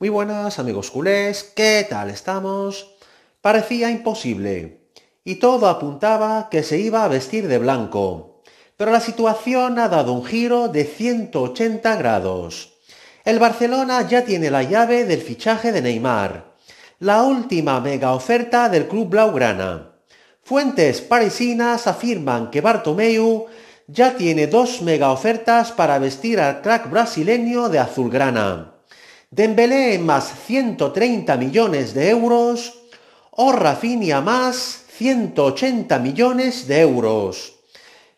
Muy buenas amigos culés, ¿qué tal estamos? Parecía imposible, y todo apuntaba que se iba a vestir de blanco, pero la situación ha dado un giro de 180 grados. El Barcelona ya tiene la llave del fichaje de Neymar, la última mega oferta del club blaugrana. Fuentes parisinas afirman que Bartomeu ya tiene dos mega ofertas para vestir al crack brasileño de azulgrana. Dembélé más 130 millones de euros o Rafinha más 180 millones de euros.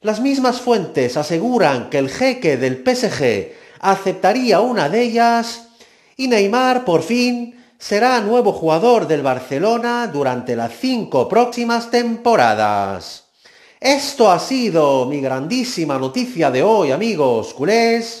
Las mismas fuentes aseguran que el jeque del PSG aceptaría una de ellas y Neymar por fin será nuevo jugador del Barcelona durante las cinco próximas temporadas. Esto ha sido mi grandísima noticia de hoy amigos culés.